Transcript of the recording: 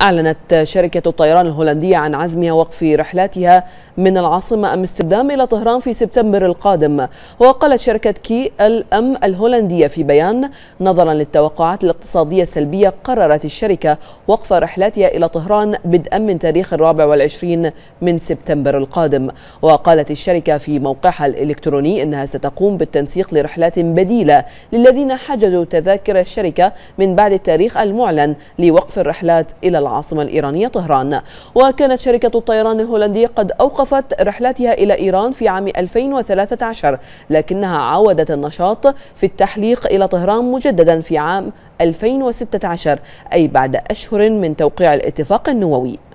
أعلنت شركة الطيران الهولندية عن عزمها وقف رحلاتها من العاصمة أمستردام إلى طهران في سبتمبر القادم وقالت شركة كي الأم الهولندية في بيان نظرا للتوقعات الاقتصادية السلبية قررت الشركة وقف رحلاتها إلى طهران بدءا من تاريخ الرابع والعشرين من سبتمبر القادم وقالت الشركة في موقعها الإلكتروني أنها ستقوم بالتنسيق لرحلات بديلة للذين حجزوا تذاكر الشركة من بعد التاريخ المعلن لوقف الرحلات إلى العاصمة الإيرانية طهران وكانت شركة الطيران الهولندية قد أوقفت رحلاتها إلى إيران في عام 2013 لكنها عاودت النشاط في التحليق إلى طهران مجددا في عام 2016 أي بعد أشهر من توقيع الاتفاق النووي